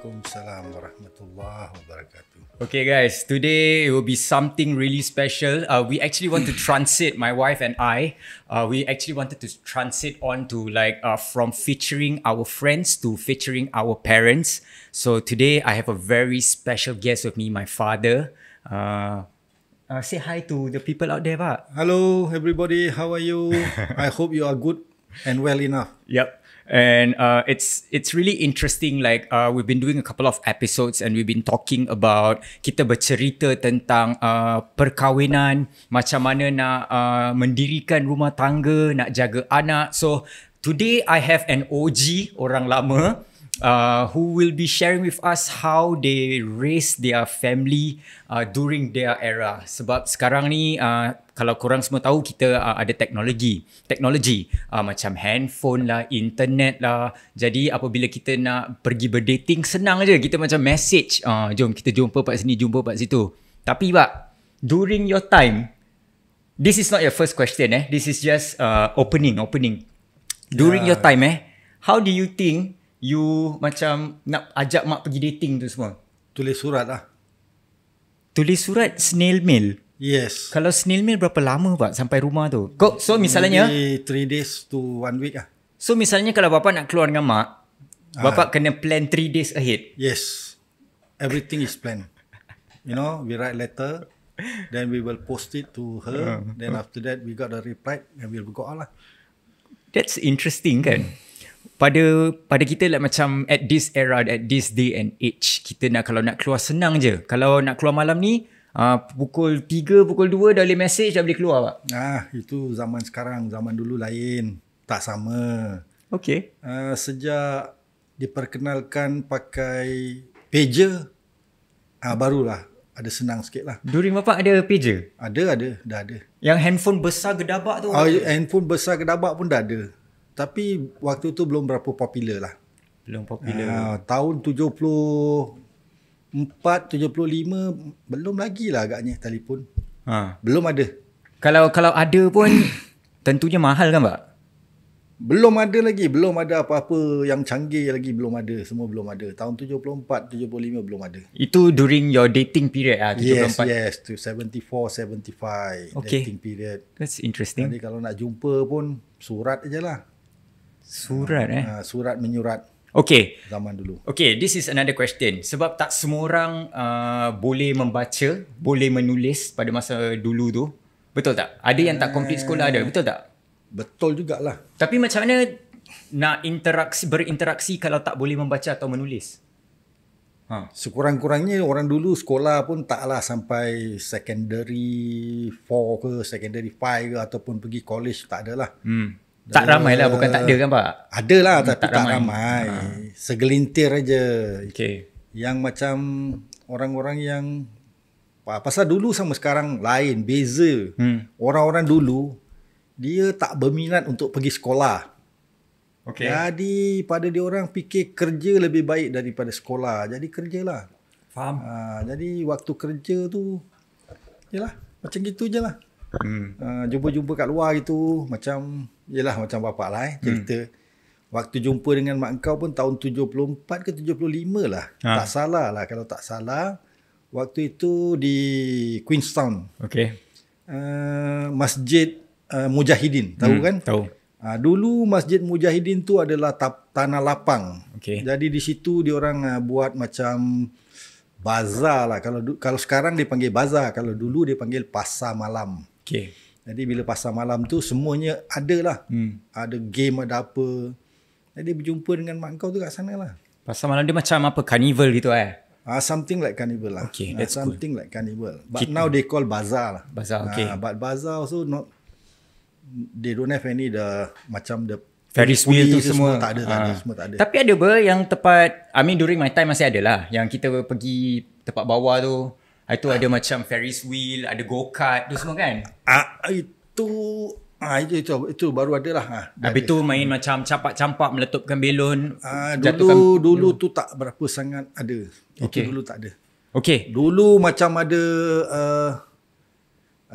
Waalaikumsalam warahmatullahi wabarakatuh. Okay guys, today will be something really special. Uh, we actually want to transit, my wife and I, uh, we actually wanted to transit on to like uh, from featuring our friends to featuring our parents. So today I have a very special guest with me, my father. Uh, uh, say hi to the people out there, ba. Hello everybody, how are you? I hope you are good and well enough. Yep. and uh, it's it's really interesting. Like uh, we've been doing a couple of episodes, and we've been talking about kita bercerita tentang uh, perkawinan, macam mana nak uh, mendirikan rumah tangga, nak jaga anak. So today I have an OG orang lama uh, who will be sharing with us how they raised their family uh, during their era. Sebab sekarang ni. Uh, kalau kurang semua tahu kita uh, ada teknologi teknologi uh, macam handphone lah internet lah jadi apabila kita nak pergi berdating senang aja kita macam message uh, jom kita jumpa kat sini jumpa kat situ tapi pak during your time this is not your first question eh this is just uh, opening opening during yeah. your time eh how do you think you macam nak ajak mak pergi dating tu semua tulis surat lah tulis surat snail mail Yes. Kalau snail mail berapa lama pak sampai rumah tu? Kau, so misalnya? Maybe 3 days to 1 week lah. So misalnya kalau bapa nak keluar dengan mak, ah. bapak uh, kena plan 3 days ahead? Yes. Everything is planned. You know, we write letter, then we will post it to her. Uh, then uh. after that, we got the reply and we'll go out lah. That's interesting kan? Pada pada kita lah like, macam at this era, at this day and age, kita nak kalau nak keluar senang je. Kalau nak keluar malam ni, Uh, pukul 3, pukul 2 dah boleh message dah boleh keluar pak. Ah, itu zaman sekarang, zaman dulu lain, tak sama. Okay. Uh, ah, sejak diperkenalkan pakai pager ah uh, barulah ada senang sikit lah. During bapak ada pager? Ada, ada. Dah ada. Yang handphone besar gedabak tu? Ah, uh, handphone besar gedabak pun dah ada. Tapi waktu tu belum berapa popular lah. Belum popular. Uh, tahun 475 belum lagi lah agaknya telefon. Ha. Belum ada. Kalau kalau ada pun tentunya mahal kan pak? Belum ada lagi. Belum ada apa-apa yang canggih lagi. Belum ada. Semua belum ada. Tahun 74, 75 belum ada. Itu during your dating period lah? 74. Yes, yes. To 74, 75 okay. dating period. That's interesting. Jadi kalau nak jumpa pun surat je lah. Surat eh? Ha, surat menyurat. Okay. Zaman dulu. Okay, this is another question. Sebab tak semua orang uh, boleh membaca, boleh menulis pada masa dulu tu. Betul tak? Ada yang tak complete sekolah ada, betul tak? Betul jugalah. Tapi macam mana nak interaksi, berinteraksi kalau tak boleh membaca atau menulis? Ha. Sekurang-kurangnya orang dulu sekolah pun taklah sampai secondary 4 ke secondary 5 ke ataupun pergi college tak adalah. Hmm. Tak ramai lah, bukan tak ada kan pak? Ada lah hmm, tapi tak ramai. Tak ramai. Ha. Segelintir aja. Okay. Yang macam orang-orang yang... Pasal dulu sama sekarang lain, beza. Hmm. Orang-orang dulu, dia tak berminat untuk pergi sekolah. Okay. Jadi pada dia orang fikir kerja lebih baik daripada sekolah. Jadi kerjalah. Faham. Ha, jadi waktu kerja tu, yalah, macam gitu je lah. Hmm. Ha, kat luar gitu, macam Yelah macam bapak lah eh cerita hmm. waktu jumpa dengan mak kau pun tahun 74 ke 75 lah. Ha. Tak salah lah kalau tak salah. Waktu itu di Queenstown. Okey. Uh, Masjid uh, Mujahidin, tahu hmm, kan? Tahu. Uh, dulu Masjid Mujahidin tu adalah tap, tanah lapang. Okey. Jadi di situ diorang uh, eh, buat macam bazar lah. Kalau kalau sekarang dipanggil bazar, kalau dulu dipanggil pasar malam. Okey. Jadi bila pasar malam tu semuanya ada lah. Hmm. Ada game ada apa. Jadi berjumpa dengan mak kau tu kat sana lah. Pasar malam dia macam apa? Carnival gitu eh? Ah uh, something like carnival lah. Okay, ah, that's uh, something cool. like carnival. But Cheat now they call bazaar lah. Bazaar, okay. Uh, but bazaar also not they don't have any the macam the very sweet tu semua, semua tak ada, uh, tak ada, ah. semua tak ada. Tapi ada ber yang tepat I mean during my time masih ada lah yang kita pergi tempat bawah tu. Ah, itu ada uh, macam Ferris wheel, ada go-kart, tu semua kan? Ah itu ah itu, itu itu baru ada lah. Uh, Habis tu main hmm. macam capak-capak meletupkan belon. Ah dulu, dulu dulu tu tak berapa sangat ada. Okey dulu tak ada. Okey. Dulu macam ada uh,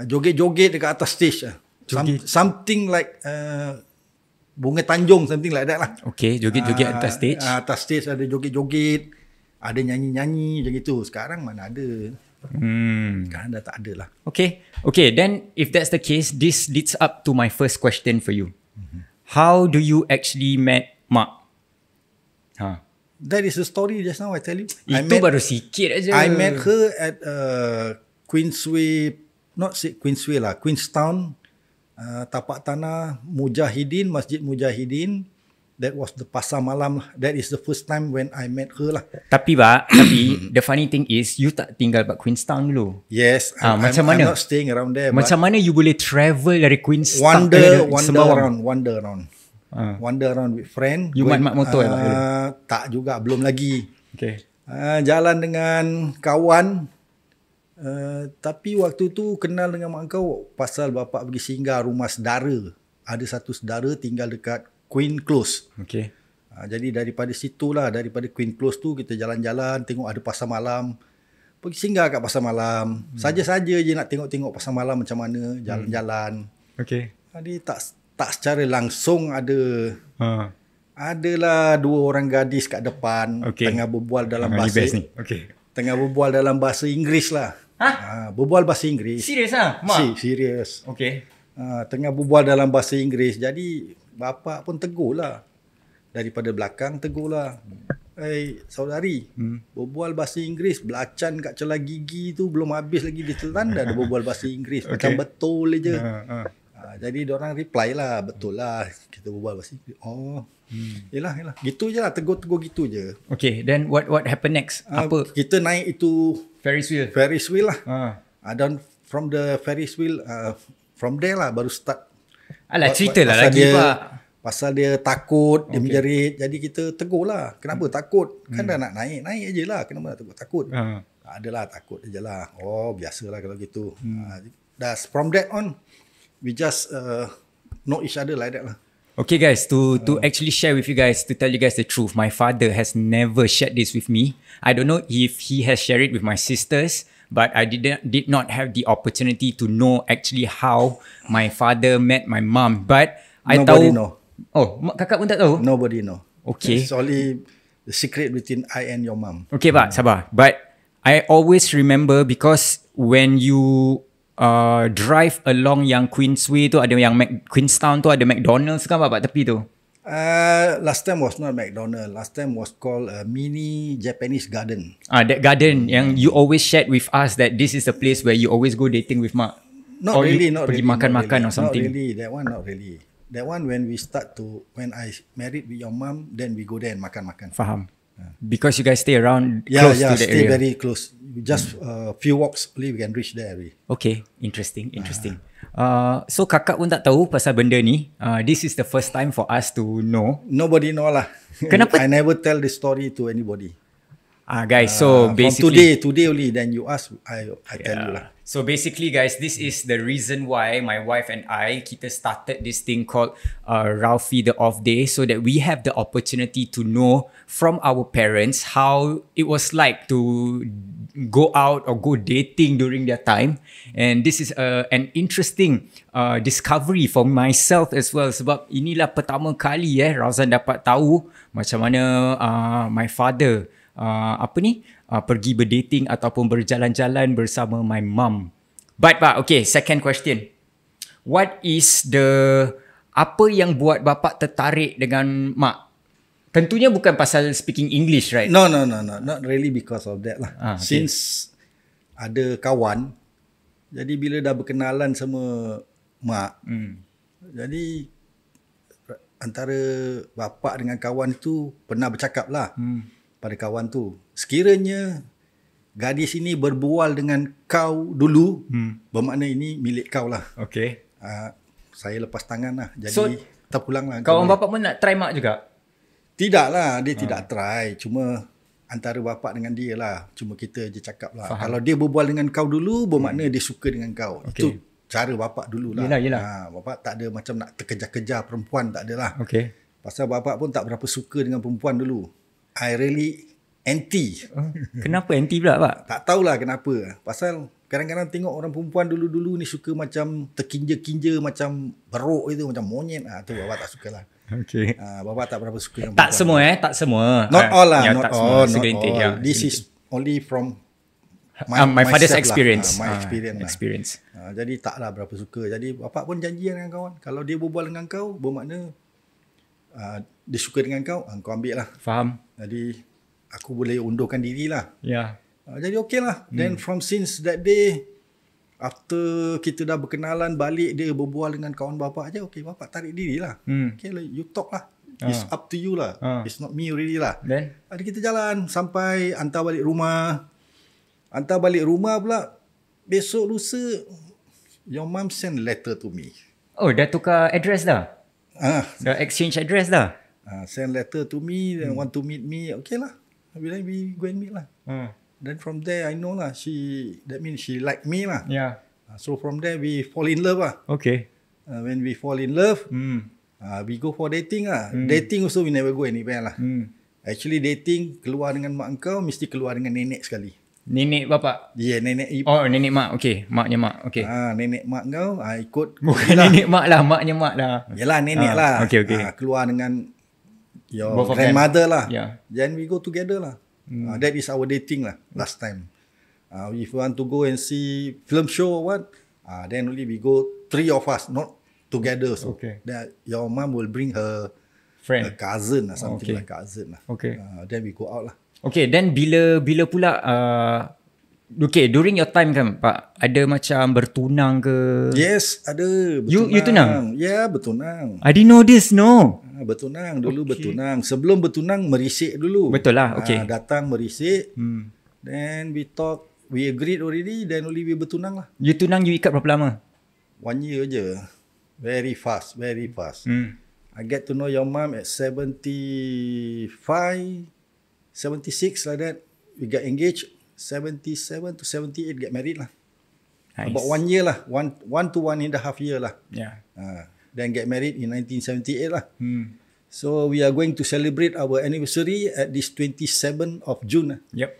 joget-joget dekat atas stage lah. Some, something like uh, Bunga Tanjung something like that lah. Okey, joget-joget atas stage. Atas stage ada joget-joget, ada nyanyi-nyanyi macam itu. Sekarang mana ada. Hmm. Sekarang dah tak ada lah. Okay. Okay, then if that's the case, this leads up to my first question for you. Mm-hmm. How do you actually met Mark? Ha. That is the story just now I tell you. Itu I met, baru sikit aja. I met her at uh, Queensway, not say Queensway lah, Queenstown, uh, tapak tanah Mujahidin, Masjid Mujahidin that was the pasar malam lah. That is the first time when I met her lah. Tapi pak, tapi the funny thing is you tak tinggal pak Queenstown dulu. Yes, ha, I'm, macam I'm, mana? I'm not staying around there. Macam mana you boleh travel dari Queenstown? Wander, eh, wander Semawang. around, wander around. Uh. Wander around with friend. You mat mat motor ya, uh, ya, Tak juga, belum lagi. Okay. Uh, jalan dengan kawan. Uh, tapi waktu tu kenal dengan mak kau pasal bapak pergi singgah rumah saudara. Ada satu saudara tinggal dekat Queen Close. Okay. Ha, jadi daripada situ lah, daripada Queen Close tu kita jalan-jalan tengok ada pasar malam. Pergi singgah kat pasar malam. Hmm. Saja-saja je nak tengok-tengok pasar malam macam mana, jalan-jalan. Hmm. Okay. Jadi tak tak secara langsung ada ha. adalah dua orang gadis kat depan okay. tengah berbual dalam ha, bahasa ni. Okay. tengah berbual dalam bahasa Inggeris lah ha? ha berbual bahasa Inggeris serius ah ha? si, serius okey ha, tengah berbual dalam bahasa Inggeris jadi bapa pun tegur lah daripada belakang tegur lah hey, saudari hmm. berbual bahasa Inggeris belacan kat celah gigi tu belum habis lagi di telan dah berbual bahasa Inggeris okay. macam betul je uh, uh. Jadi orang reply lah betul lah kita berbual pasti. Oh, hmm. yelah, yelah. Gitu je lah, tegur-tegur gitu je. Okay, then what what happen next? Uh, Apa? Kita naik itu Ferris wheel. Ferris wheel lah. Ah. Uh. Uh, from the Ferris wheel, uh, from there lah baru start Alah cerita lah lagi dia, pak. Pasal dia takut, dia okay. menjerit. Jadi kita tegur lah. Kenapa hmm. takut? Kan hmm. dah nak naik, naik je lah. Kenapa nak tegur? Takut. Hmm. Tak adalah takut je lah. Oh biasalah kalau gitu. Dah hmm. uh, from that on, we just uh, know each other like that lah. Okay guys, to to uh. actually share with you guys, to tell you guys the truth, my father has never shared this with me. I don't know if he has shared it with my sisters, uh, but I didn't did not have the opportunity to know actually how my father met my mom. But I nobody know. Oh, kakak pun tak tahu. Nobody know. Okay. It's only the secret between I and your mom. Okay, pak sabar. But I always remember because when you uh, drive along yang Queensway tu ada yang Mac, Queenstown tu ada McDonald's kan pak tepi tu. Uh, last time was not McDonald. Last time was called a uh, mini Japanese garden. Ah, that garden mm. yang you always shared with us that this is a place where you always go dating with Mark. Not or really, not pergi really. Pergi makan-makan really. or something. Not really, that one not really. That one when we start to, when I married with your mom, then we go there and makan-makan. Faham. Because you guys stay around yeah, close yeah, to the area. Yeah, yeah. stay very close. Just a mm. uh, few walks, only we can reach there. Really. Okay, interesting, interesting. Uh. Uh, so kakak pun tak tahu pasal benda ni. Uh, this is the first time for us to know. Nobody know lah. Kenapa? I never tell the story to anybody. Ah uh, guys, so uh, basically from today today only then you ask I I yeah. tell you lah. So basically guys, this is the reason why my wife and I kita started this thing called uh Ralphie the off day so that we have the opportunity to know from our parents how it was like to go out or go dating during their time and this is uh, an interesting uh, discovery for myself as well sebab inilah pertama kali eh Razan dapat tahu macam mana uh, my father uh, apa ni uh, pergi berdating ataupun berjalan-jalan bersama my mum but but okay second question what is the apa yang buat bapak tertarik dengan mak Tentunya bukan pasal speaking English, right? No, no, no, no, not really because of that lah. Ah, okay. Since ada kawan, jadi bila dah berkenalan sama mak, hmm. jadi antara bapa dengan kawan itu pernah bercakap lah hmm. pada kawan tu. Sekiranya gadis ini berbual dengan kau dulu, hmm. bermakna ini milik kau lah. Okay. Uh, saya lepas tangan lah. Jadi so, tak pulang lah. Kawan bapa pun nak try mak juga? Tidaklah, dia ha. tidak try. Cuma antara bapak dengan dia lah. Cuma kita je cakap lah. Faham. Kalau dia berbual dengan kau dulu, bermakna hmm. dia suka dengan kau. Okay. Itu cara bapak dululah. Yelah, yelah. Ha, bapak tak ada macam nak terkejar-kejar perempuan, tak adalah. Okay. Pasal bapak pun tak berapa suka dengan perempuan dulu. I really anti. Oh, kenapa anti pula pak? Tak tahulah kenapa. Pasal kadang-kadang tengok orang perempuan dulu-dulu ni suka macam terkinja-kinja macam beruk itu macam monyet ah tu bapak tak suka lah Okay. Uh, ah, bapa tak berapa suka dengan Tak semua eh, tak semua. Not eh, all lah, ya, not all. Semua, not all. Yeah, This is only from ah, my, uh, my father's lah. Ah, experience. Lah. Uh, my experience. Uh, experience. Lah. Uh, jadi taklah berapa suka. Jadi bapa pun janji dengan kawan, kalau dia berbual dengan kau, bermakna uh, dia suka dengan kau, uh, kau ambil lah. Faham. Jadi aku boleh undurkan dirilah. Ya. Yeah. Uh, jadi okey lah. Hmm. Then from since that day, after kita dah berkenalan balik dia berbual dengan kawan bapa aja okey bapa tarik diri lah hmm. okay, like, you talk lah uh. it's up to you lah uh. it's not me really lah then ada kita jalan sampai hantar balik rumah hantar balik rumah pula besok lusa your mom send letter to me oh dah tukar address dah ah uh. dah exchange address dah ah send letter to me hmm. want to meet me okay lah bila we go and meet lah ah Then from there I know lah she that means she like me lah. Yeah. Ah, so from there we fall in love lah. Okay. Uh, when we fall in love, mm. uh, we go for dating lah. Mm. Dating also we never go anywhere lah. Mm. Actually dating keluar dengan mak engkau mesti keluar dengan nenek sekali. Nenek bapa. Ya yeah, nenek. ibu. Oh nenek mak. Okay. Maknya mak. Okay. Ah uh, nenek mak engkau uh, ikut. Bukan lah. nenek mak lah. Maknya mak lah. Yalah nenek uh, lah. Okay okay. Uh, keluar dengan your Both grandmother lah. Yeah. Then we go together lah. Mm. Uh, that is our dating lah last time. Uh, if we want to go and see film show or what, uh, then only we go three of us, not together. So okay. that your mom will bring her friend, her cousin or lah, something okay. like cousin lah. Okay. Uh, then we go out lah. Okay, then bila bila pula uh, Okay, during your time kan Pak, ada macam bertunang ke? Yes, ada. Bertunang. You, you tunang? Ya, yeah, bertunang. I didn't know this, no. Ah, bertunang, dulu okay. bertunang. Sebelum bertunang, merisik dulu. Betul lah, ah, okay. datang merisik, hmm. then we talk, we agreed already, then only we bertunang lah. You tunang, you ikat berapa lama? One year je. Very fast, very fast. Hmm. I get to know your mom at 75, 76 like that. We got engaged. 77 to 78 get married lah. Nice. About one year lah. One, one to one and a half year lah. Yeah. Uh, then get married in 1978 lah. Hmm. So we are going to celebrate our anniversary at this 27 of June. Lah. Yep.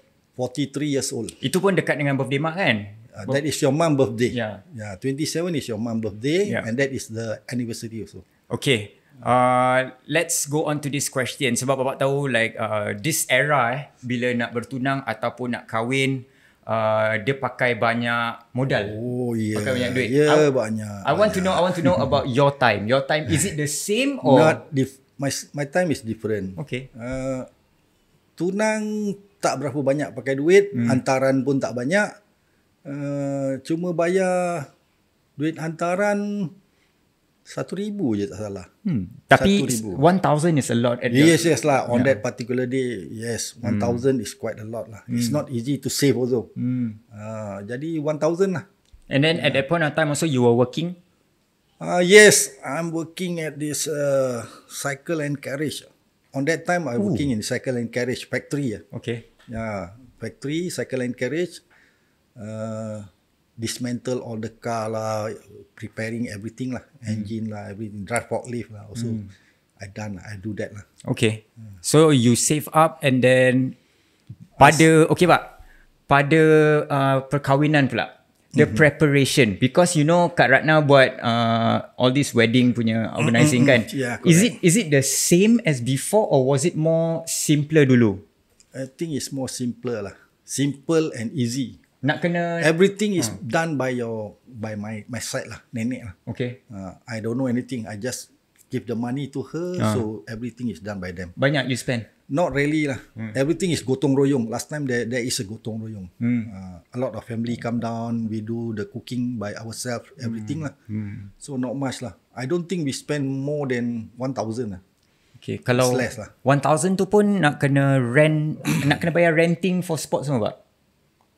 43 years old. Itu pun dekat dengan birthday mak kan? Uh, that is your mom birthday. Yeah. Yeah, 27 is your mom birthday yeah. and that is the anniversary also. Okay. Uh, let's go on to this question sebab bapak tahu like uh, this era eh bila nak bertunang ataupun nak kahwin uh, dia pakai banyak modal. Oh yeah. Pakai banyak duit. Yeah, I, banyak. I want banyak. to know I want to know about your time. Your time is it the same or not dif- my my time is different. Okay. Uh, tunang tak berapa banyak pakai duit, hmm. hantaran pun tak banyak. Uh, cuma bayar duit hantaran satu ribu je tak salah. Hmm. Tapi one thousand is a lot. At yes, the... yes lah. On yeah. that particular day, yes. One thousand is quite a lot lah. Hmm. It's not easy to save also. Hmm. Uh, jadi one thousand lah. And then yeah. at that point of time also you were working? Uh, yes. I'm working at this uh, cycle and carriage. On that time, I'm working in cycle and carriage factory. Okay. Yeah. Factory, cycle and carriage. Uh, dismantle all the car lah, preparing everything lah, mm. engine lah, everything, drive forklift lah. Also, mm. I done, I do that lah. Okay, mm. so you save up and then pada As, okay pak pada uh, perkahwinan pula the mm-hmm. preparation because you know Kak Ratna buat uh, all this wedding punya organizing mm-hmm. kan yeah, is it is it the same as before or was it more simpler dulu i think it's more simpler lah simple and easy nak kena everything is ha. done by your by my my side lah nenek lah okay uh, i don't know anything i just give the money to her ha. so everything is done by them banyak you spend not really lah hmm. everything is gotong royong last time there there is a gotong royong hmm. uh, a lot of family come down we do the cooking by ourselves everything hmm. lah hmm. so not much lah i don't think we spend more than one thousand lah Okay, kalau 1,000 lah. tu pun nak kena rent, nak kena bayar renting for sports semua, Pak?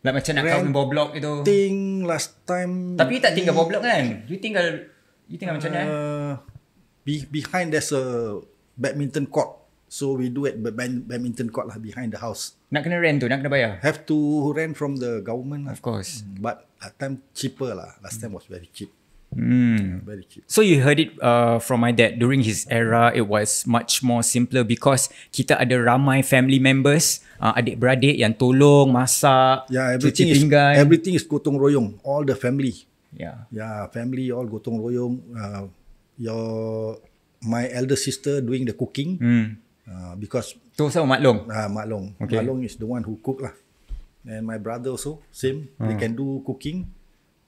Like macam nak kawin boblok itu. Renting last time. Tapi tak tinggal boblok kan? You tinggal, you tinggal uh, macam mana? Eh? Uh, behind there's a badminton court. So we do it badminton court lah behind the house. Nak kena rent tu, nak kena bayar? Have to rent from the government lah. Of course. Hmm, but at time cheaper lah. Last time was very cheap. Mm. So you heard it uh, from my dad during his era. It was much more simpler because kita ada ramai family members, uh, adik beradik yang tolong masak, yeah, cuci pinggan. Is, everything is gotong royong. All the family. Yeah. Yeah, family all gotong royong. Uh, your my elder sister doing the cooking. Mm. Uh, because. Tu sama Mak Long. Ah, uh, Mak Okay. Mak is the one who cook lah. And my brother also same. Mm. They ah. can do cooking.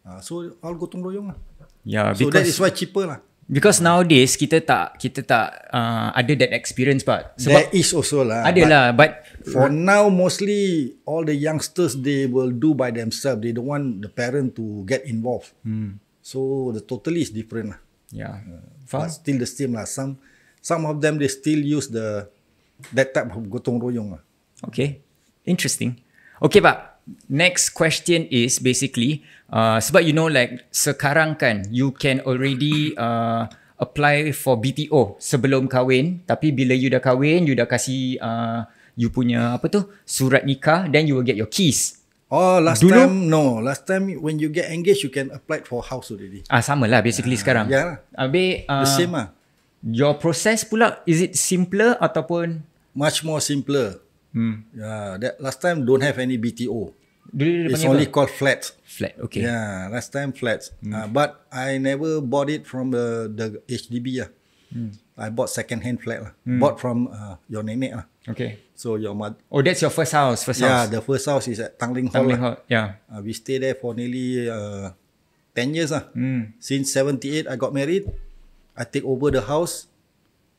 Uh, so all gotong royong lah. Yeah, so because, that is why cheaper lah. Because nowadays kita tak kita tak uh, ada that experience pak. there is also lah. Ada lah but, but for uh, now mostly all the youngsters they will do by themselves. They don't want the parent to get involved. Hmm. So the totally is different lah. Yeah. Uh, but still the same lah. Some some of them they still use the that type of gotong royong lah. Okay. Interesting. Okay, Pak. Next question is basically Uh, sebab you know like sekarang kan you can already uh, apply for BTO sebelum kahwin tapi bila you dah kahwin you dah kasi uh, you punya apa tu surat nikah then you will get your keys Oh last Dulu? time no last time when you get engaged you can apply for house already Ah sama lah basically ah, ya lah. uh, sekarang Yeah, lah Abi uh, the same ah Your process pula is it simpler ataupun much more simpler Hmm yeah that last time don't have any BTO Dulu dia It's only apa? called flats. Flat, okay. Yeah, last time flats. Hmm. Uh, but I never bought it from the, the HDB lah. Hmm. I bought second hand flat lah. Hmm. Bought from uh, your nenek lah. Okay. So your mother. Oh, that's your first house, first yeah, house. Yeah, the first house is at Tangling Hall. Tangling lah. Hall, yeah. Uh, we stay there for nearly uh, 10 years lah. Hmm. Since 78, I got married. I take over the house.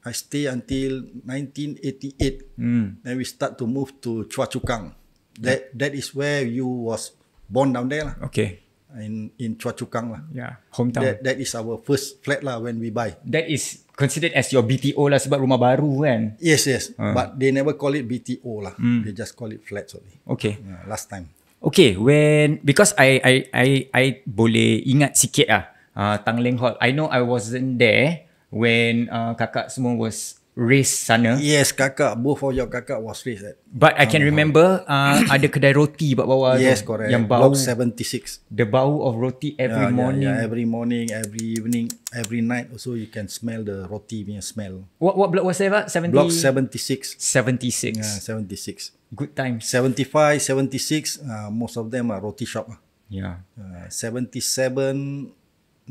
I stay until 1988. Mm. Then we start to move to Chua Chu Kang. That that is where you was born down there lah. Okay. In in Chua Chu Kang lah. Yeah, hometown. That, that is our first flat lah when we buy. That is considered as your BTO lah sebab rumah baru kan? Yes, yes. Uh. But they never call it BTO lah. Mm. They just call it flat only. Okay. Yeah, last time. Okay, when because I I I I boleh ingat sikit lah, ah uh, Tang Hall. I know I wasn't there when uh, kakak semua was Race sana. Yes, kakak. Both of your kakak was race. at. But I can um, remember uh, ada kedai roti kat bawah. Yes, tu, correct. Yang bau. Block 76. The bau of roti every yeah, morning. Yeah, yeah, every morning, every evening, every night also you can smell the roti punya smell. What what block was that? 70? Block 76. 76. Yeah, 76. Good time. 75, 76, uh, most of them are roti shop. Ah. Yeah. Uh, 77,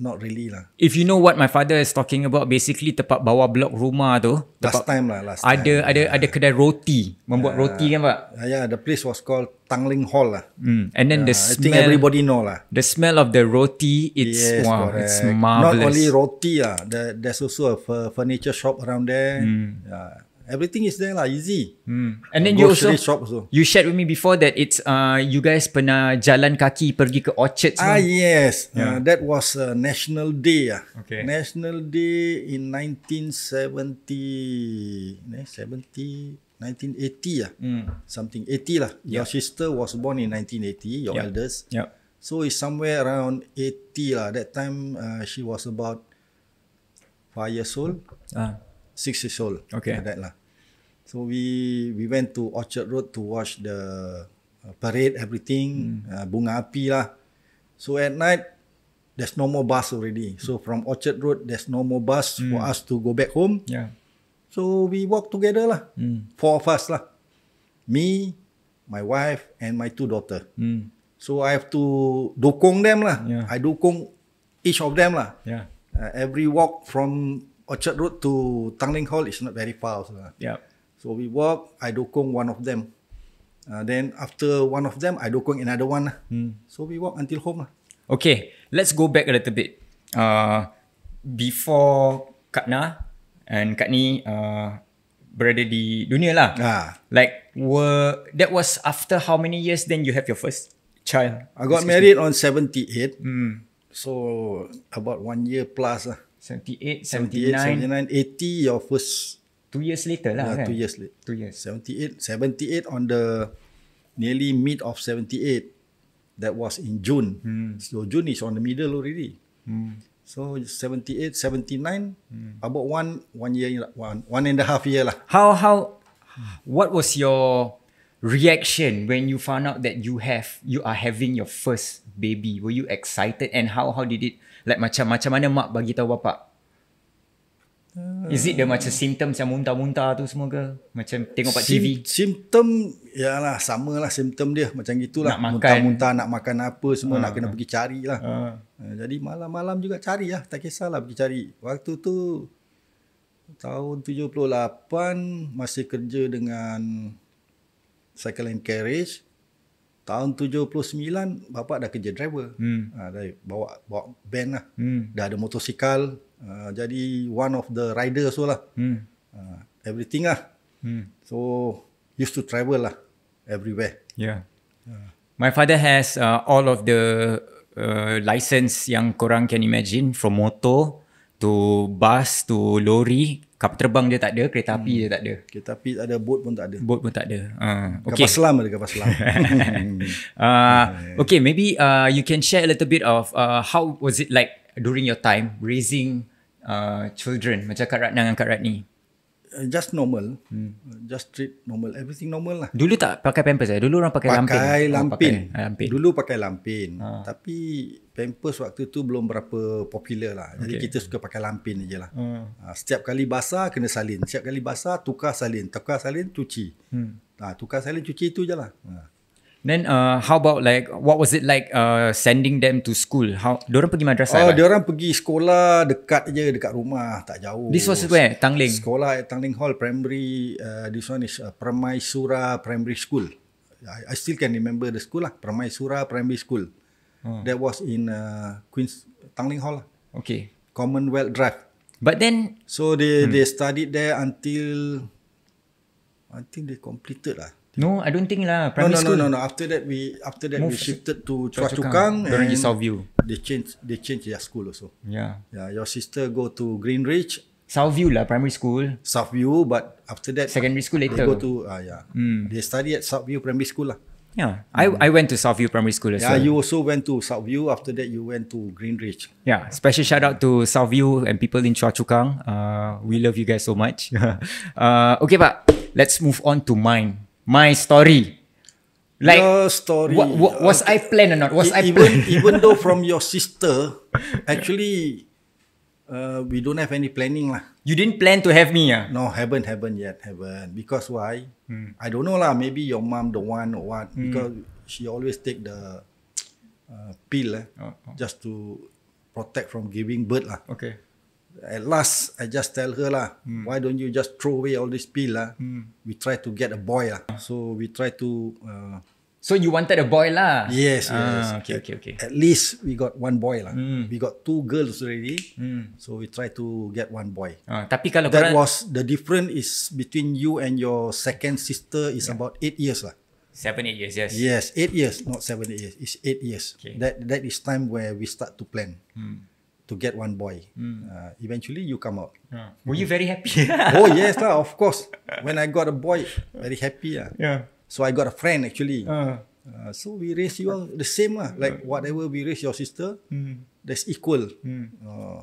not really lah. If you know what my father is talking about, basically tempat bawah blok rumah tu. Last time lah, last ada, time. Ada ada ada kedai roti, membuat yeah. roti kan pak? Yeah, yeah, the place was called Tangling Hall lah. Mm. And then yeah, the smell. I think everybody know lah. The smell of the roti, it's yes, wow, correct. it's marvelous. Not only roti lah, there's also a furniture shop around there. Mm. Yeah. Everything is there lah, easy. Hmm. And then you also, shop also, you shared with me before that it's uh, you guys pernah jalan kaki pergi ke Orchard. Ah right? yes, uh, yeah. uh, that was uh, National Day. ah. Okay. National Day in 1970, Ne, 70, 1980 ah. Hmm. something 80 lah. Yeah. Your sister was born in 1980. Your yeah. eldest. Yeah. So it's somewhere around 80 lah. That time uh, she was about five years old. Ah. Six years old. Okay. Like that lah. So we we went to Orchard Road to watch the uh, parade, everything, mm. uh, bunga api lah. So at night, there's no more bus already. So from Orchard Road, there's no more bus mm. for hmm. us to go back home. Yeah. So we walk together lah, mm. four of us lah, me, my wife and my two daughter. Mm. So I have to dukung them lah. Yeah. I dukung each of them lah. Yeah. Uh, every walk from Orchard Road to Tanglin Hall is not very far. Also lah. Yeah. So we walk, I dukung one of them. Uh, then after one of them, I dukung another one lah. Hmm. So we walk until home lah. Okay, let's go back a little bit. Uh, before Kak Na and Kak Ni uh, berada di dunia lah. Ah. Like, were, that was after how many years then you have your first child? I got Excuse married me. on 78. Hmm. So about one year plus lah. 78, 78, 79. 79, 80 your first 2 years later lah yeah, kan 2 years later 2 years 78 78 on the nearly mid of 78 that was in June hmm. so June is on the middle already hmm. so 78 79 hmm. about one one year one one and a half year lah how how what was your reaction when you found out that you have you are having your first baby were you excited and how how did it like macam macam mana mak bagi tahu bapak Hmm. Is it dia macam symptoms macam muntah-muntah tu semua ke? Macam tengok kat TV? Symptom, ya lah sama lah simptom dia. Macam gitulah Nak makan. Muntah-muntah nak makan apa semua. Uh. Nak kena pergi cari lah. Uh. Ah. Eh, jadi malam-malam juga cari lah. Tak kisahlah pergi cari. Waktu tu tahun 78 masih kerja dengan cycle and carriage. Tahun 79 bapak dah kerja driver. Hmm. Ha, dah bawa, bawa band lah. Hmm. Dah ada motosikal. Ah, jadi one of the rider so lah. Hmm. Uh, everything lah. Hmm. So used to travel lah everywhere. Yeah. Ah. My father has uh, all of the uh, license yang korang can imagine from moto to bus to lorry. kap terbang dia tak ada, kereta api hmm. dia tak ada. Kereta api tak ada, boat pun tak ada. Boat pun tak ada. Uh, okay. Kapal selam ada kapal selam. Hmm. uh, okay, maybe uh, you can share a little bit of uh, how was it like during your time raising uh, children macam Kak Ratna dengan Kak Ratni? Uh, just normal. Hmm. Just straight normal. Everything normal lah. Dulu tak pakai pampers? Eh? Dulu orang pakai, pakai lampin. Oh, lampin. Oh, pakai eh, lampin. Dulu pakai lampin. Ha. Tapi pampers waktu tu belum berapa popular lah. Jadi okay. kita suka pakai lampin je lah. Ha. Setiap kali basah kena salin. Setiap kali basah tukar salin. Tukar salin cuci. Hmm. Ha, tukar salin cuci tu je lah. Ha. Then uh, how about like what was it like uh, sending them to school? How diorang pergi madrasah? Oh, uh, diorang pergi sekolah dekat aja dekat rumah, tak jauh. This was where Tangling. Sekolah at Tangling Hall Primary. Uh, this one is uh, Permai Sura Primary School. I, I still can remember the school lah, Permai Sura Primary School. Oh. That was in uh, Queens Tangling Hall. Lah. Okay. Commonwealth Drive. But then. So they hmm. they studied there until I think they completed lah. No, I don't think lah. Primary no, no, school. no, no, no. After that, we after that Move. we shifted to Chua Chu Kang. Berangi Southview. They change, they change their school also. Yeah. Yeah, your sister go to Greenridge. Ridge. Southview lah, primary school. Southview, but after that. Secondary school later. They go to, ah uh, yeah. Mm. They study at Southview primary school lah. Yeah, I mm. I went to Southview Primary School as yeah, well. Yeah, you also went to Southview. After that, you went to Greenridge. Yeah, special shout out to Southview and people in Chua Chu Kang. Uh, we love you guys so much. uh, okay, but let's move on to mine my story. Like your story. W- w- uh, was okay. I planned or not? Was e- I even, even though from your sister, actually, uh, we don't have any planning lah. You didn't plan to have me, ah? No, haven't, haven't yet, haven't. Because why? Hmm. I don't know lah. Maybe your mom the one or what? Hmm. Because she always take the uh, pill, eh, oh, oh. just to protect from giving birth lah. Okay. At last, I just tell her lah, mm. why don't you just throw away all this pill lah? Mm. We try to get a boy lah. So we try to. Uh, so you wanted a boy lah? Yes. Ah, yes. Ah, okay, okay, okay. At least we got one boy lah. Mm. We got two girls already. Mm. So we try to get one boy. Ah, tapi kalau that was the difference is between you and your second sister is yeah. about eight years lah. Seven eight years, yes. Yes, eight years, not seven eight years. It's eight years. Okay. That that is time where we start to plan. Mm. to get one boy. Mm. Uh, eventually, you come out. Yeah. Were you very happy? oh yes, lah, of course. When I got a boy, very happy. Lah. Yeah. So I got a friend actually. Uh. Uh, so we raise you all the same lah. Like whatever we raise your sister, mm. that's equal. Mm. Uh,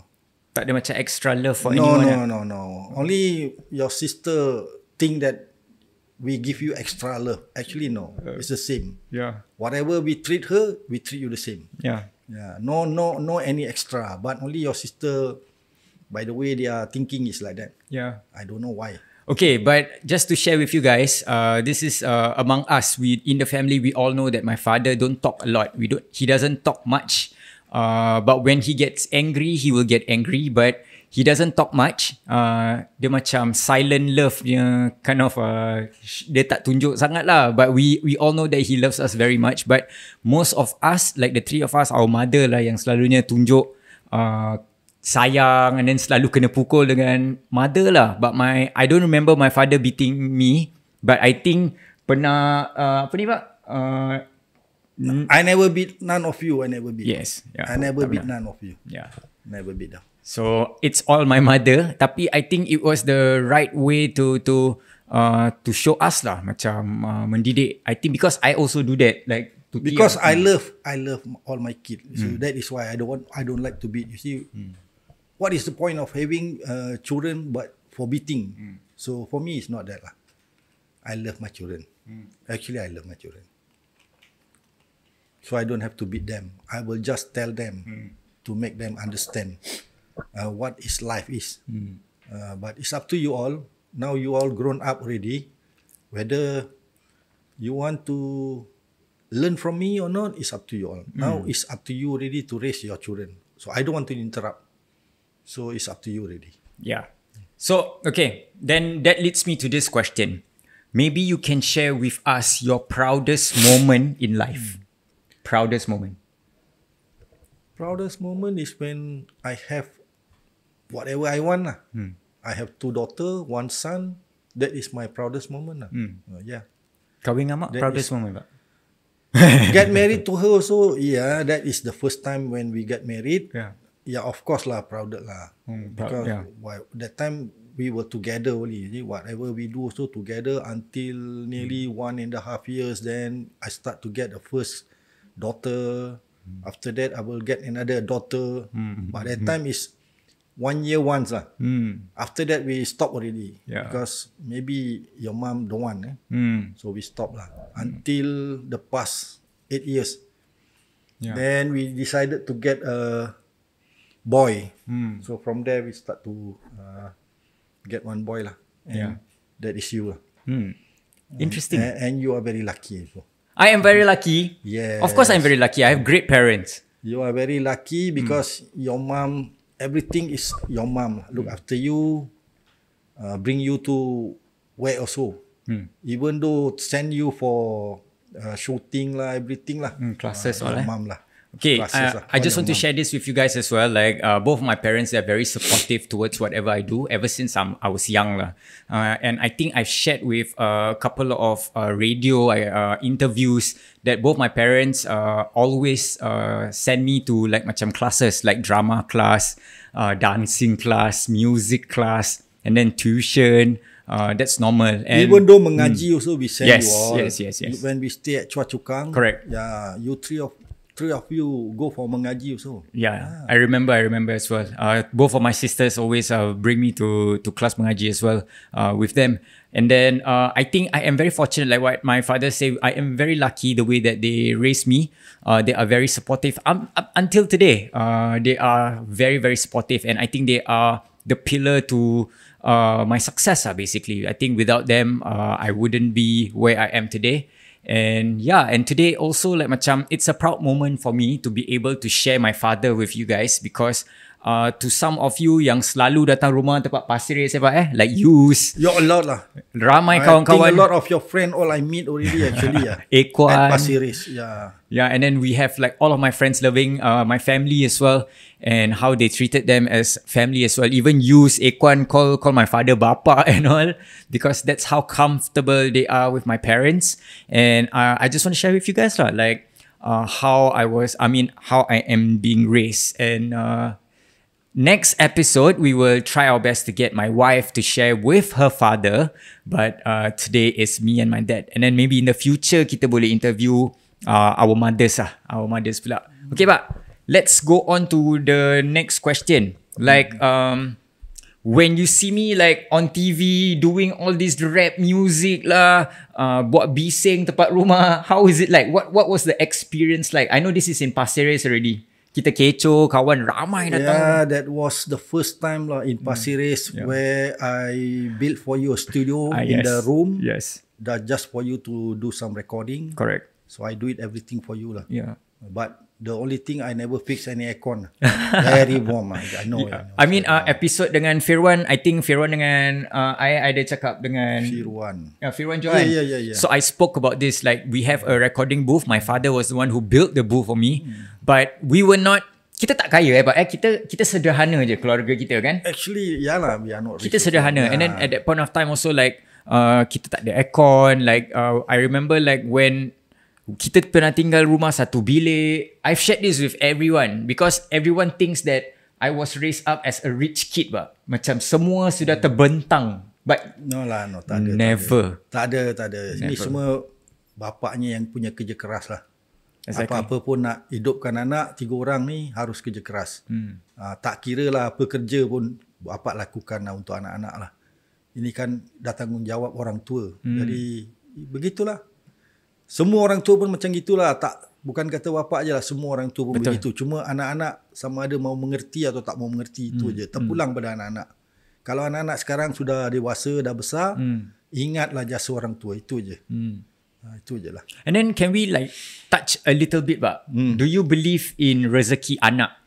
tak ada macam extra love for no, anyone. No, no, no, no. Only your sister think that we give you extra love. Actually, no. Uh, it's the same. Yeah. Whatever we treat her, we treat you the same. Yeah. Yeah, no, no, no, any extra. But only your sister. By the way, they are thinking is like that. Yeah, I don't know why. Okay, but just to share with you guys, uh, this is uh, among us. We in the family, we all know that my father don't talk a lot. We don't. He doesn't talk much. Uh, but when he gets angry, he will get angry. But he doesn't talk much. Uh, dia macam silent love punya kind of uh, dia tak tunjuk sangat lah. But we we all know that he loves us very much. But most of us, like the three of us, our mother lah yang selalunya tunjuk uh, sayang and then selalu kena pukul dengan mother lah. But my, I don't remember my father beating me. But I think pernah, uh, apa ni pak? Uh, I never beat none of you. I never beat. Yes. Yeah. I never beat none of you. Yeah. Never beat them. So it's all my mother. Tapi I think it was the right way to to uh, to show us lah macam uh, mendidik. I think because I also do that like. To because I hmm. love I love all my kids. So hmm. that is why I don't want I don't like to beat. You see, mm. what is the point of having uh, children but for beating? Mm. So for me it's not that lah. I love my children. Mm. Actually I love my children. So I don't have to beat them. I will just tell them mm. to make them understand. uh, what is life is. Mm. Uh, but it's up to you all. Now you all grown up already. Whether you want to learn from me or not, it's up to you all. Mm. Now hmm. it's up to you already to raise your children. So I don't want to interrupt. So it's up to you already. Yeah. So okay, then that leads me to this question. Maybe you can share with us your proudest moment in life. Hmm. Proudest moment. Proudest moment is when I have whatever I want lah. Hmm. I have two daughter, one son. That is my proudest moment lah. Hmm. Uh, yeah. Kau dengan mak, proudest is, moment pak? get married to her also, yeah. That is the first time when we get married. Yeah. Yeah, of course lah, prouded lah. Hmm, Because but, yeah. why, that time we were together only. Jadi, whatever we do also together until nearly hmm. one and a half years. Then I start to get the first daughter. Hmm. After that, I will get another daughter. Mm-hmm. By hmm, that hmm. time, mm-hmm. is one year once lah. Mm. After that we stop already yeah. because maybe your mom don't want. Eh? Mm. So we stop lah until mm. the past eight years. Yeah. Then we decided to get a boy. Mm. So from there we start to uh, get one boy lah. And yeah. that is you lah. Mm. Interesting. And, and you are very lucky. So. I am very lucky. Yeah. Of course I'm very lucky. I have great parents. You are very lucky because mm. your mom everything is your mom look hmm. after you uh, bring you to where also mm. even though send you for uh, shooting lah everything lah mm, classes uh, your all eh? mom lah Okay, uh, I just want to share this with you guys as well. Like uh, both my parents, are very supportive towards whatever I do ever since I'm, I was young. Uh, and I think I've shared with a couple of uh, radio uh, interviews that both my parents uh, always send me to like macam classes like drama class, dancing class, music class, and then tuition. Uh, that's normal. And Even though mm. mengaji also we send yes, you all. Yes, yes, yes. When we stay at Chua Chukang. Correct. Yeah, you three of three of you go for mengaji also. Yeah, ah. I remember. I remember as well. Uh, both of my sisters always uh, bring me to to class mengaji as well uh, with them. And then uh, I think I am very fortunate, like what my father said, I am very lucky the way that they raised me. Uh, they are very supportive. Um, up until today, uh, they are very, very supportive. And I think they are the pillar to uh, my success, uh, basically. I think without them, uh, I wouldn't be where I am today. Uh, And yeah, and today also like macam it's a proud moment for me to be able to share my father with you guys because uh, to some of you yang selalu datang rumah tempat Pasir saya pak eh like yous you're a lot lah ramai I kawan-kawan a lot of your friend all I meet already actually yeah Ekuan and Pasir yeah yeah and then we have like all of my friends loving uh, my family as well and how they treated them as family as well even yous Ekoan call call my father bapa and all because that's how comfortable they are with my parents and uh, I just want to share with you guys lah like uh, how I was I mean how I am being raised and uh, Next episode, we will try our best to get my wife to share with her father. But uh, today is me and my dad. And then maybe in the future, kita boleh interview uh, our mothers ah, Our mothers pula. Okay, Pak. Let's go on to the next question. Like, um, when you see me like on TV doing all this rap music lah, uh, buat bising tempat rumah, how is it like? What what was the experience like? I know this is in Pasir Ris already kita kecoh kawan ramai datang. Yeah, that was the first time lah in Pasir hmm. Ris yeah. where I built for you a studio uh, in yes. the room. Yes. That just for you to do some recording. Correct. So I do it everything for you lah. Yeah. But The only thing I never fix any aircon. Very warm. I know. Yeah. I mean uh, episode dengan Firwan. I think Firwan dengan uh, I, ada cakap dengan... Firwan. Uh, Firwan Johan. Yeah, yeah, yeah, yeah. So I spoke about this. Like we have a recording booth. My father was the one who built the booth for me. Hmm. But we were not... Kita tak kaya eh. But eh, kita kita sederhana je keluarga kita kan. Actually, ya lah. We are not Kita sederhana. Yeah. And then at that point of time also like... Uh, kita tak ada aircon. Like uh, I remember like when kita pernah tinggal rumah satu bilik. I've shared this with everyone because everyone thinks that I was raised up as a rich kid, bah. macam semua sudah terbentang. But no lah, no tak ada. Never. Tak ada, tak ada. Ini semua bapaknya yang punya kerja keras lah. Exactly. Apa-apa pun nak hidupkan anak, tiga orang ni harus kerja keras. Hmm. Uh, tak kira lah apa kerja pun bapak lakukan lah untuk anak-anak lah. Ini kan dah tanggungjawab orang tua. Hmm. Jadi begitulah. Semua orang tua pun macam gitulah tak bukan kata bapak ajalah semua orang tua pun Betul. begitu. Cuma anak-anak sama ada mau mengerti atau tak mau mengerti hmm. itu aja. Terpulang hmm. pada anak-anak. Kalau anak-anak sekarang sudah dewasa, dah besar, hmm. ingatlah jasa orang tua itu aja. Hmm. Ha, itu je lah. And then can we like touch a little bit, but hmm. do you believe in rezeki anak?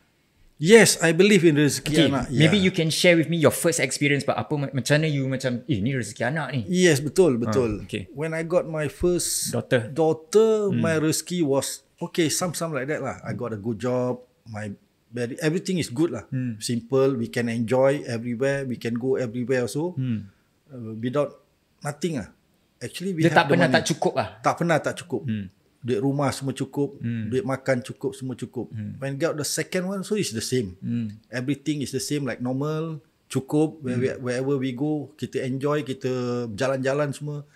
Yes, I believe in rezeki okay, anak. Maybe yeah. you can share with me your first experience but apa macam mana you macam eh ni rezeki anak ni. Yes, betul, ah, betul. Uh, okay. When I got my first daughter, daughter mm. my rezeki was okay, some some like that lah. Mm. I got a good job, my very everything is good lah. Mm. Simple, we can enjoy everywhere, we can go everywhere also. Mm. Uh, without nothing lah. Actually we Dia have tak pernah money. tak cukup lah. Tak pernah tak cukup. Mm duit rumah semua cukup, hmm. duit makan cukup, semua cukup. Hmm. When got the second one, so it's the same. Hmm. Everything is the same like normal, cukup hmm. we, wherever we go, kita enjoy, kita jalan-jalan semua.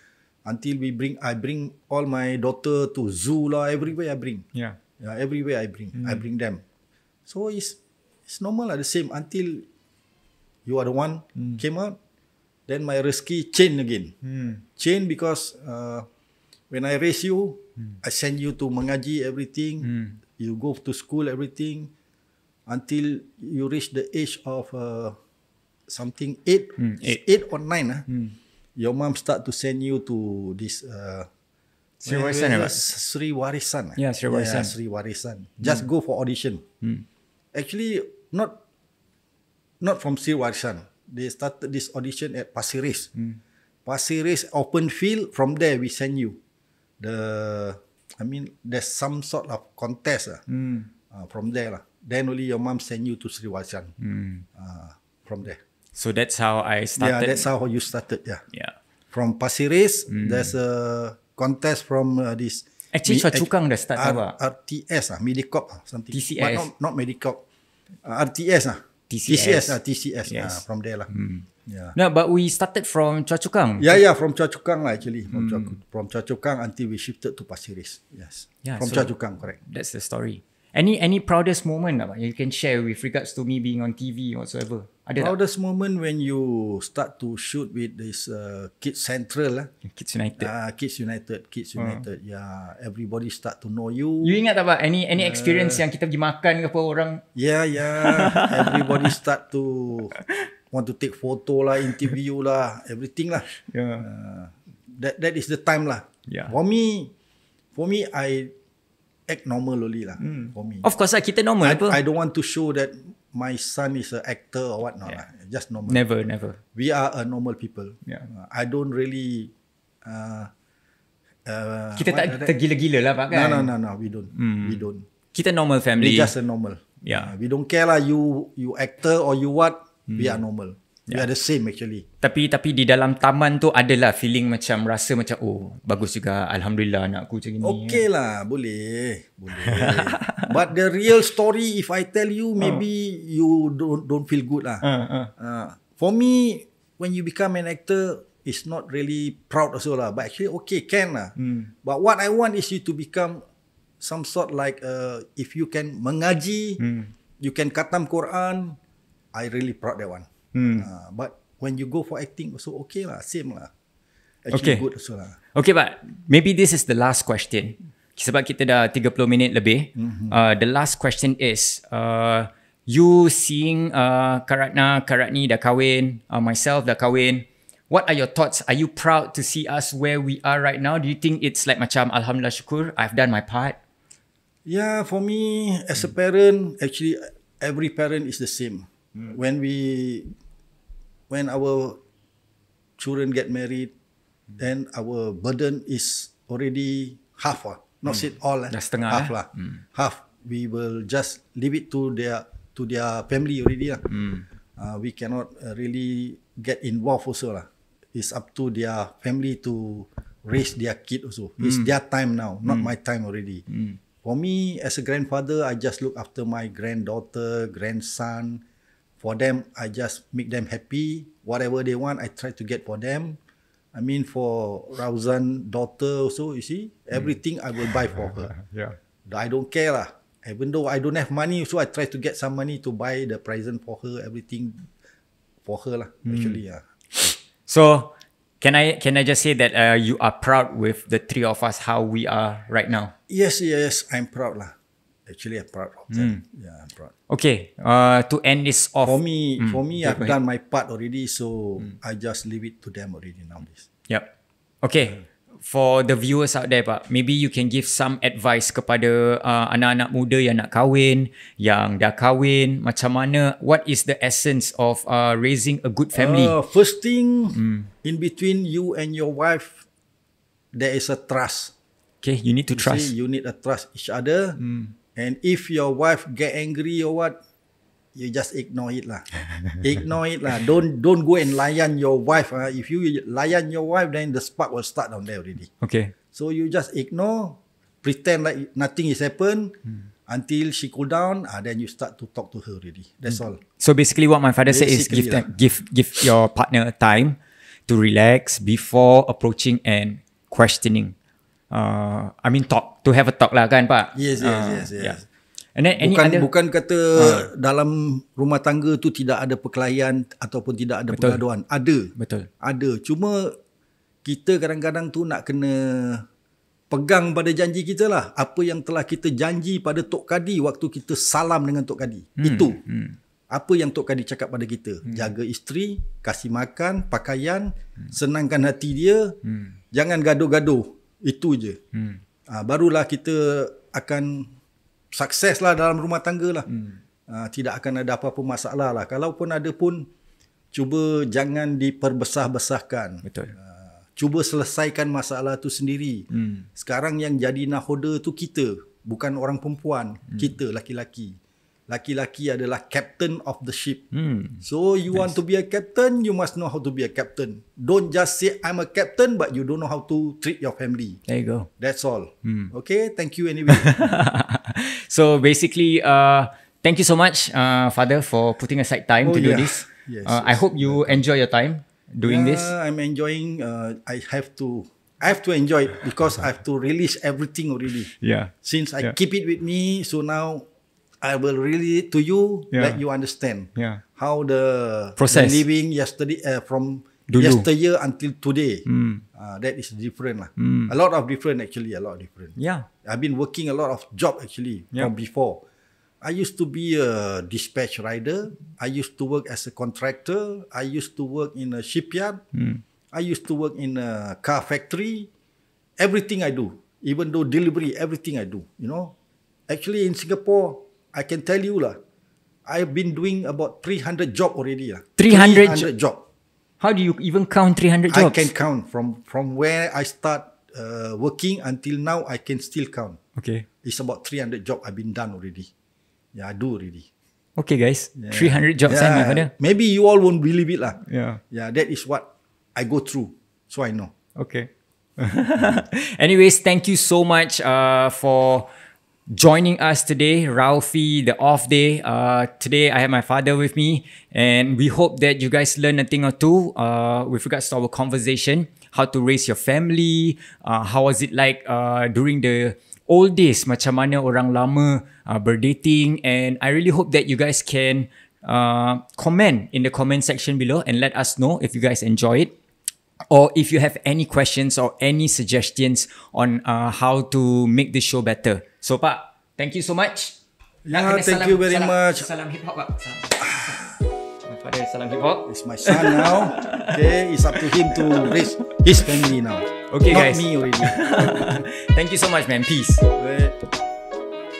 Until we bring, I bring all my daughter to zoo lah, everywhere I bring. Yeah, yeah everywhere I bring, hmm. I bring them. So it's it's normal lah, the same until you are the one hmm. came out, then my rezeki change again, hmm. change because. Uh, when I raise you, hmm. I send you to mengaji everything. Hmm. You go to school everything until you reach the age of uh, something eight, hmm. eight, eight or nine. Ah, hmm. your mom start to send you to this. Uh, Sri Warisan apa? Sri Warisan. Ah. Yeah, Sri Warisan. Yeah, Sri Warisan. Hmm. Just go for audition. Hmm. Actually, not not from Sri Warisan. They started this audition at Pasir Ris. Hmm. Pasir Ris open field. From there, we send you the I mean there's some sort of contest lah mm. uh, from there lah. Then only your mom send you to Sri Wasan mm. uh, ah, from there. So that's how I started. Yeah, that's how you started. Yeah. Yeah. From Pasiris, mm. there's a contest from uh, this. Actually, Chua Chukang dah start R- apa? RTS ah, Medicop ah, something. TCS. But not, not Medicop. Uh, RTS lah. ah. TCS. TCS ah, TCS yes. ah, from there lah. Mm. Yeah. No, but we started from Choa Chu Yeah, yeah, from Choa Chu lah actually. From, mm. Choa, from Choa Chu until we shifted to Pasir Ris. Yes. Yeah, from so Choa Chu correct. That's the story. Any any proudest moment lah, you can share with regards to me being on TV or whatsoever? Ada proudest tak? moment when you start to shoot with this uh, Kids Central lah. Kids United. Ah, uh, Kids United, Kids hmm. United. Yeah, everybody start to know you. You ingat tak Any any uh, experience yang kita pergi makan ke apa orang? Yeah, yeah. everybody start to want to take photo lah, interview lah, everything lah. Yeah. Uh, that that is the time lah. Yeah. For me, for me, I act normal only lah. Mm. For me. Of course lah, kita normal. I, I don't want to show that my son is an actor or what not yeah. lah. Just normal. Never, people. never. We are a normal people. Yeah. Uh, I don't really. Uh, Uh, kita tak tergila-gila lah pak kan? No no no no, we don't. Mm. We don't. Kita normal family. We just a normal. Yeah. Uh, we don't care lah you you actor or you what hmm. we are hmm. normal yeah. we are the same actually tapi tapi di dalam taman tu adalah feeling macam rasa macam oh bagus juga alhamdulillah anak aku macam ni ya. okay ya. lah boleh boleh but the real story if I tell you hmm. maybe oh. you don't don't feel good lah uh, uh. Uh, for me when you become an actor it's not really proud also lah but actually okay can lah hmm. but what I want is you to become some sort like uh, if you can mengaji hmm. you can katam Quran I really proud that one. Hmm. Uh, but when you go for acting, also okay lah, same lah. Actually okay. good also lah. Okay, but maybe this is the last question. Sebab kita dah 30 minit lebih. Mm-hmm. Uh, the last question is, uh, you seeing uh, Karatna, Karatni dah kahwin, uh, myself dah kahwin, what are your thoughts? Are you proud to see us where we are right now? Do you think it's like macam, Alhamdulillah syukur, I've done my part? Yeah, for me, as a parent, actually, every parent is the same mm. when we when our children get married hmm. then our burden is already half lah. not mm. it all lah. Setengah, half eh? lah. mm. half we will just leave it to their to their family already lah. mm. uh, we cannot uh, really get involved also lah. it's up to their family to raise their kid also mm. it's hmm. their time now not mm. my time already mm. For me, as a grandfather, I just look after my granddaughter, grandson, for them, I just make them happy. Whatever they want, I try to get for them. I mean, for Rauzan daughter also, you see, everything mm. I will buy for her. yeah. I don't care lah. Even though I don't have money, so I try to get some money to buy the present for her, everything for her lah. Mm. Actually, yeah. So, can I can I just say that uh, you are proud with the three of us how we are right now? Yes, yes, I'm proud lah actually I'm proud of mm. that. Hmm. Yeah, I'm proud. Okay, uh, to end this off. For me, mm. for me, yeah, I've done my part already, so mm. I just leave it to them already nowadays. Yep. Okay. Uh, For the viewers out there, Pak, maybe you can give some advice kepada uh, anak-anak uh, muda yang nak kahwin, yang dah kahwin, macam mana, what is the essence of uh, raising a good family? Uh, first thing, mm. in between you and your wife, there is a trust. Okay, you need to you trust. See, you need a trust each other. Mm. And if your wife get angry or what, you just ignore it lah. ignore it lah. Don't don't go and layan your wife. Ah. If you layan your wife, then the spark will start down there already. Okay. So you just ignore, pretend like nothing is happen hmm. until she cool down. Ah, then you start to talk to her already. That's hmm. all. So basically, what my father basically said is give them, lah. give give your partner time to relax before approaching and questioning uh, I mean talk to have a talk lah kan pak yes yes uh, yes yes yeah. and then bukan other... bukan kata ha. dalam rumah tangga tu tidak ada perkelahian ataupun tidak ada betul. pengaduan ada betul ada cuma kita kadang-kadang tu nak kena pegang pada janji kita lah apa yang telah kita janji pada tok kadi waktu kita salam dengan tok kadi hmm. itu hmm apa yang Tok Kadi cakap pada kita hmm. jaga isteri kasih makan pakaian hmm. senangkan hati dia hmm. jangan gaduh-gaduh itu je. Hmm. Ha, barulah kita akan sukses lah dalam rumah tangga lah. Hmm. Ha, tidak akan ada apa-apa masalah lah. Kalau pun ada pun, cuba jangan diperbesah-besahkan. Ha, cuba selesaikan masalah tu sendiri. Hmm. Sekarang yang jadi nahoda tu kita. Bukan orang perempuan. Hmm. Kita, laki-laki. Laki-laki adalah captain of the ship. Hmm. So you yes. want to be a captain, you must know how to be a captain. Don't just say I'm a captain, but you don't know how to treat your family. There you go. That's all. Hmm. Okay, thank you anyway. so basically, uh, thank you so much, uh, father, for putting aside time oh, to yeah. do this. Yes, uh, yes. I hope you enjoy your time doing uh, this. I'm enjoying. Uh, I have to. I have to enjoy it because I have to release everything already. Yeah. Since I yeah. keep it with me, so now. I will really to you yeah. let you understand yeah. how the the living yesterday uh, from Dulu. yesterday until today mm. uh, that is different lah mm. a lot of different actually a lot of different yeah I've been working a lot of job actually yeah. from before I used to be a dispatch rider I used to work as a contractor I used to work in a shipyard mm. I used to work in a car factory everything I do even though delivery everything I do you know actually in Singapore I can tell you lah. I've been doing about 300 job already lah. 300, 300 job. How do you even count 300 jobs? I can count from from where I start uh, working until now I can still count. Okay. It's about 300 job I've been done already. Yeah, I do already. Okay guys, yeah. 300 jobs eh, yeah. Simon, Maybe you all won't believe it lah. Yeah. Yeah, that is what I go through. So I know. Okay. Anyways, thank you so much uh, for joining us today, Ralphie, the off day. Uh, today, I have my father with me, and we hope that you guys learn a thing or two uh, with regards to our conversation, how to raise your family, uh, how was it like uh, during the old days, macam mana orang lama uh, berdating, and I really hope that you guys can uh, comment in the comment section below and let us know if you guys enjoy it or if you have any questions or any suggestions on uh, how to make this show better. So Pak, thank you so much. Yeah, ya, thank salam, you very salam, much. Salam hip hop Pak. Salam hip hop. It's my son now. okay, it's up to him to raise his family now. Okay Not guys. Not me already. thank you so much man. Peace. Wait.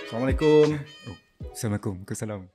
Assalamualaikum. Oh. Assalamualaikum. Assalamualaikum.